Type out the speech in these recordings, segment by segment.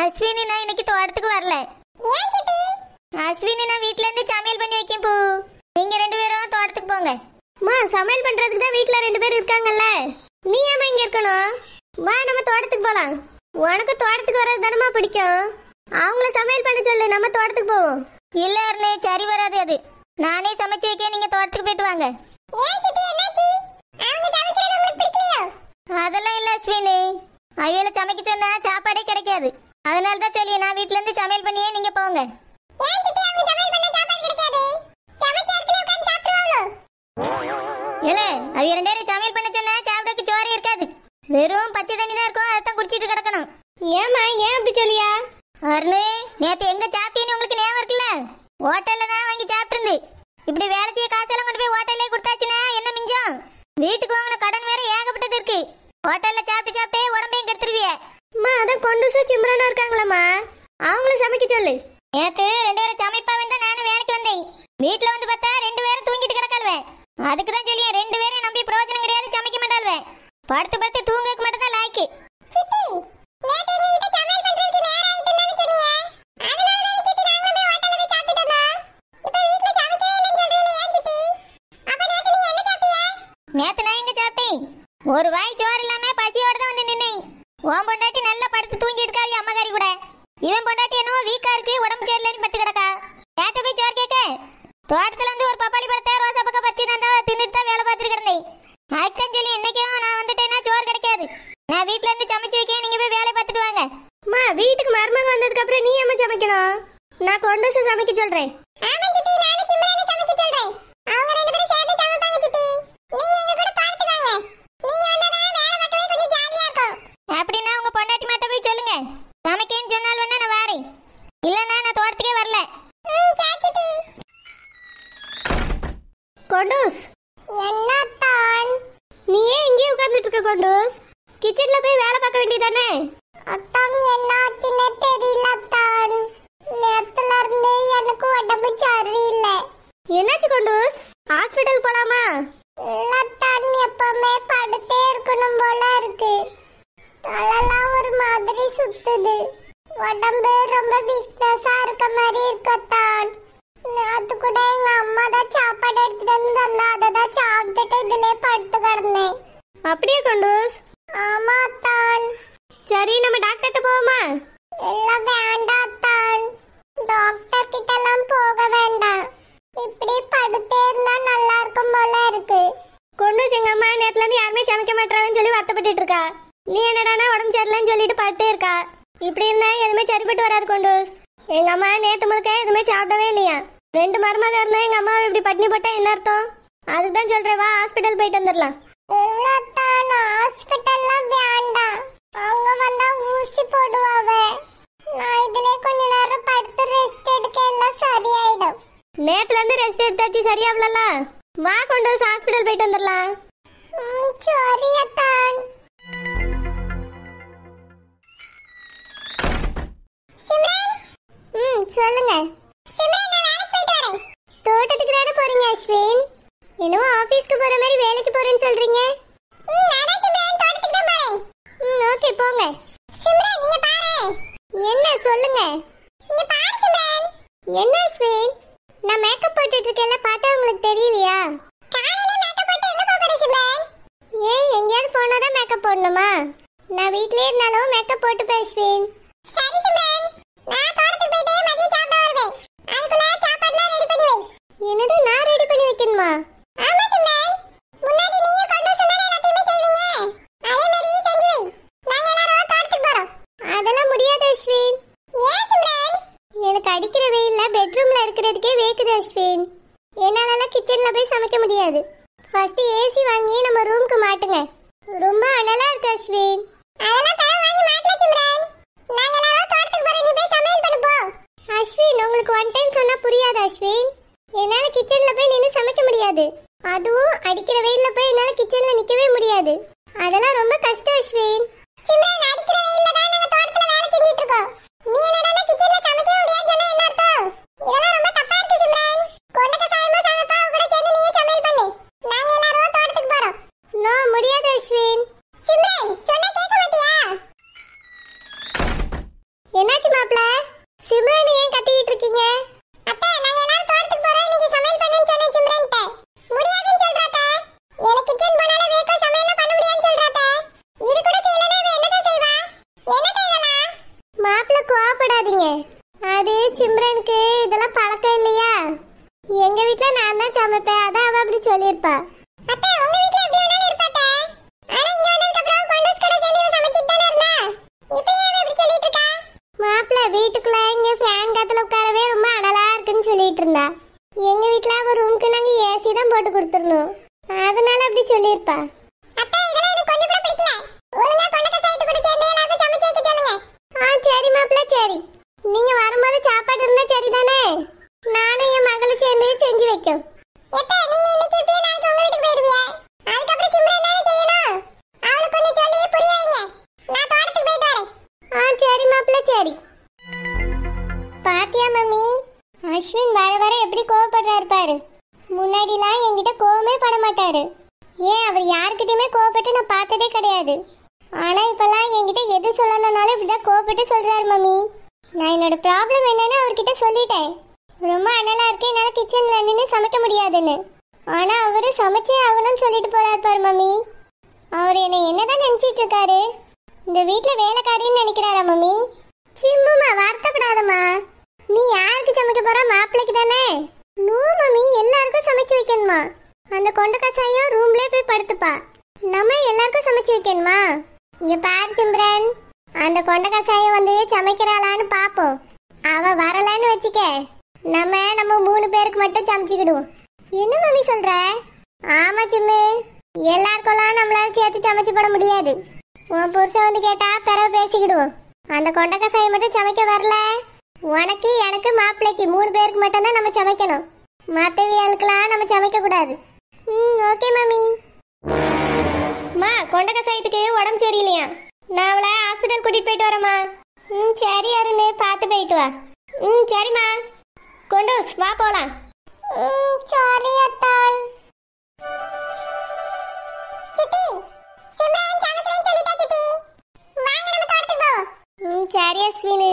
அஸ்வினி நான் இன்னைக்கு தோட்டத்துக்கு வரல அஸ்வினி நான் வீட்ல சமையல் பண்ணி வைக்கேன் பூ ரெண்டு பேரும் தோட்டத்துக்கு போங்க மா சமையல் பண்றதுக்கு தான் வீட்ல ரெண்டு பேர் இருக்காங்கல்ல நீ ஏமா இங்க இருக்கணும் வா நம்ம தோட்டத்துக்கு போகலாம் உனக்கு தோட்டத்துக்கு வர்றது தானமா பிடிக்கும் அவங்கள சமையல் பண்ண சொல்லு நம்ம தோட்டத்துக்கு போவோம் இல்ல அருணே சரி வராது அது நானே சமைச்சு வைக்க நீங்க தோட்டத்துக்கு போயிட்டு வாங்க அதெல்லாம் இல்ல அஸ்வினி அவையில சமைக்க சொன்னா சாப்பாடே கிடைக்காது அதனால தான் சொல்லி நான் வீட்ல இருந்து சமையல் பண்ணியே நீங்க போங்க இல்ல அவைய ரெண்டு சமையல் பண்ண சொன்னா சாப்பிட வெறும் பச்சை தண்ணி தான் இருக்கும் அதை தான் குடிச்சிட்டு கிடக்கணும் ஏமா ஏன் அப்படி சொல்லியா அருணு நேத்து எங்க சாப்பிட்டீன்னு உங்களுக்கு ஞாபகம் இருக்குல்ல ஹோட்டல்ல தான் வாங்கி சாப்பிட்டு இப்படி வேலை செய்ய காசெல்லாம் கொண்டு போய் ஹோட்டல்லே கொடுத்தாச்சுன்னா என்ன மிஞ்சம் வீட்டுக்கு வாங்கின கடன் வேற ஏகப்பட்டது இருக்கு ஹோட்டல்ல சாப்பிட்டு சாப்பிட்டே உடம்பையும் கெடுத்துருவியா அம்மா அதான் கொண்டு சிம்ரனா இருக்காங்களா அவங்களும் சமைக்க சொல்லு நேத்து ரெண்டு நேத்து நான் எங்க சாப்பிட்டேன் ஒரு வாய் சோறு இல்லாம பசியோட தான் வந்து நின்னேன் உன் பொண்டாட்டி நல்லா படுத்து தூங்கி இருக்காவி அம்மாக்காரி கூட இவன் பொண்டாட்டி என்னமோ வீக்கா இருக்கு உடம்பு சரியில்லைன்னு பட்டு கிடக்கா கேட்ட போய் சோறு கேட்க தோட்டத்துல இருந்து ஒரு பப்பாளி பழத்தை ரோசா பக்கம் பச்சி தான் தின்னுட்டு தான் வேலை பார்த்துட்டு கிடந்தேன் அதுக்குதான் சொல்லி என்னைக்கும் நான் வந்துட்டேன்னா சோறு கிடைக்காது நான் வீட்ல இருந்து சமைச்சு வைக்க நீங்க போய் வேலை பார்த்துட்டு வாங்க அம்மா வீட்டுக்கு மருமக வந்ததுக்கு அப்புறம் நீ அம்மா சமைக்கணும் நான் கொண்டு சமைக்க சொல்றேன் கொண்டூஸ் என்ன தான் நீ ஏன் இங்கே உட்கார்ந்துட்டு இருக்க கொண்டூஸ் கிச்சன்ல போய் வேலை பார்க்க வேண்டியதானே அத்தான் என்ன ஆச்சுன்னு தெரியல தான் நேரத்துல இருந்து எனக்கு உடம்பு சரியில்லை என்னாச்சு கொண்டூஸ் ஹாஸ்பிட்டல் போலாமா சரி நம்ம டாக்டர்கிட்ட போவோமா எல்லாம் தான் டாக்டர் எல்லாம் போக வேண்டாம் இப்படி படுத்தே இருந்தா நல்லா இருக்கும் போல இருக்கு கொண்டு எங்க நேரத்துல இருந்து யாருமே சமைக்க மாட்டாங்கன்னு சொல்லி வருத்தப்பட்டு இருக்கா நீ என்னடானா உடம்பு சரியில்லைன்னு சொல்லிட்டு படுத்தே இருக்கா இப்படி இருந்தா எதுவுமே சரிப்பட்டு வராது கொண்டு எங்க அம்மா நேத்து முழுக்க எதுவுமே சாப்பிடவே இல்லையா ரெண்டு மருமக இருந்தா எங்க அம்மாவை இப்படி பட்னி போட்டா என்ன அர்த்தம் அதுதான் சொல்றேன் வா ஹாஸ்பிட்டல் போயிட்டு வந்துடலாம் ஹாஸ்பிட்டல்லாம் வேண்டாம் அவங்க வந்தா ஊசி போடுவாவ நான் இதுல கொஞ்ச நேரம் படுத்து ரெஸ்ட் எடுக்க எல்லாம் சரியாயிடும் நேத்துல இருந்து ரெஸ்ட் எடுத்தாச்சு சரியாவலல வா கொண்டு போய் ஹாஸ்பிடல் போயிட்டு வந்துடலாம் சரி அத்தான் ம் சொல்லுங்க தோட்டத்துக்கு தானே போறீங்க அஸ்வின் இன்னும் ஆபீஸ்க்கு போற மாதிரி வேலைக்கு போறேன்னு சொல்றீங்க ம் ஓகே போங்க சிம்ரன் நீங்க பாரு என்ன சொல்லுங்க நீங்க பாரு சிம்ரன் என்ன அஸ்வின் நான் மேக்கப் போட்டுட்டு இருக்கேன்ல பார்த்தா உங்களுக்கு தெரியலையா காலையில மேக்கப் போட்டு எங்க போறீங்க சிம்ரன் ஏன் எங்கேயாவது போனா மேக்கப் போடணுமா நான் வீட்லயே இருந்தாலும் மேக்கப் போட்டு பேசுவேன் ரொம்ப அனலா இருக்கு அஸ்வின் அதெல்லாம் பணம் வாங்கி மாட்டல சிம்ரன் நாங்க எல்லாரும் தோட்டத்துக்கு போறோம் நீ போய் சமையல் பண்ணு போ அஸ்வின் உங்களுக்கு ஒன் டைம் சொன்னா புரியாது அஸ்வின் என்னால கிச்சன்ல போய் நின்னு சமைக்க முடியாது அதுவும் அடிக்கிற வெயில்ல போய் என்னால கிச்சன்ல நிக்கவே முடியாது அதெல்லாம் ரொம்ப கஷ்டம் அஸ்வின் சிம்ரன் அடிக்கிற வெயில்ல தான் நாங்க தோட்டத்துல வேலை செஞ்சிட்டு இருக்கோம் நீ என்னடா மாட்டாரு ஏன் அவர் யாருக்கிட்டயுமே கோவப்பட்டு நான் பார்த்ததே கிடையாது ஆனா இப்பெல்லாம் என்கிட்ட எது சொல்லணும்னாலும் இப்படிதான் கோவப்பட்டு சொல்றாரு மம்மி நான் என்னோட ப்ராப்ளம் என்னன்னு அவர்கிட்ட சொல்லிட்டேன் ரொம்ப அனலா இருக்கு என்னால கிச்சன்ல நின்று சமைக்க முடியாதுன்னு ஆனா அவரு சமைச்சே ஆகணும்னு சொல்லிட்டு போறாரு பாரு மம்மி அவர் என்னை என்னதான் நினைச்சிட்டு இருக்காரு இந்த வீட்டுல வேலைக்காரின்னு நினைக்கிறாரா மம்மி சிம்புமா வருத்தப்படாதம்மா நீ யாருக்கு சமைக்க போற மாப்பிள்ளைக்கு தானே நோ மம்மி எல்லாருக்கும் சமைச்சு வைக்கணுமா அந்த கொண்ட கசாயம் ரூம்லயே போய் படுத்துப்பா நம்ம எல்லாருக்கும் சமைச்சு வைக்கணுமா இங்க பாரு சிம்ரன் அந்த கொண்ட கசாயம் வந்து சமைக்கிறாளான்னு பாப்போம் அவ வரலான்னு வச்சுக்க நம்ம நம்ம மூணு பேருக்கு மட்டும் சமைச்சுக்கிடுவோம் என்ன மம்மி சொல்ற ஆமா சிம்மு எல்லாருக்கெல்லாம் நம்மளால சேர்த்து சமைச்சு போட முடியாது உன் புருஷன் வந்து கேட்டா பிறகு பேசிக்கிடுவோம் அந்த கொண்ட கசாயம் மட்டும் சமைக்க வரல உனக்கு எனக்கு மாப்பிள்ளைக்கு மூணு பேருக்கு மட்டும்தான் நம்ம சமைக்கணும் மற்றவியலுக்கெல்லாம் நம்ம சமைக்க கூடாது ம் ஓகே மம்மி மா கொண்ட கசாயத்துக்கு உடம்பு சரியில்லையா நான் அவளை ஹாஸ்பிட்டல் கூட்டிட்டு போயிட்டு வரேம்மா ம் சரி அருண் பார்த்து போயிட்டு வா ம் சரிம்மா கொண்டோஸ் வா போகலாம் ம் சரி அத்தா சித்தி சிம்ரன் சமைக்கிறேன்னு சொல்லிட்டா சித்தி வாங்க நம்ம தோட்டத்துக்கு போவோம் ம் சரி அஸ்வினி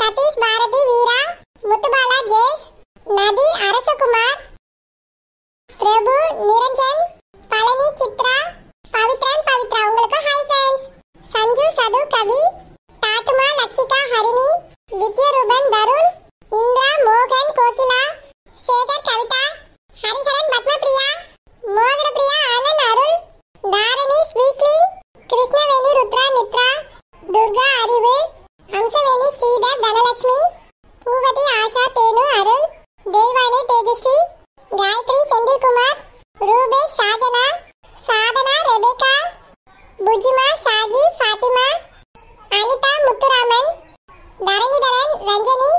சதீஷ் பாரதி வீரா முத்துபாலா ஜேஸ் நதி அரசகுமார் பிரபு நிரஞ்சன் பழனி சித்ரா பவித்ரன் பவித்ரா உங்களுக்கு ஹாய் ஃப்ரெண்ட்ஸ் சஞ்சு சது கவி தாத்துமா லட்சிகா ஹரிணி வித்யரூபன் தருண் இந்திரா மோகன் கோகிலா சேகர் கவிதா மாகி ஃபாத்திமா அனிதா முத்துராமன் தரணிதரன் ரஞ்சனி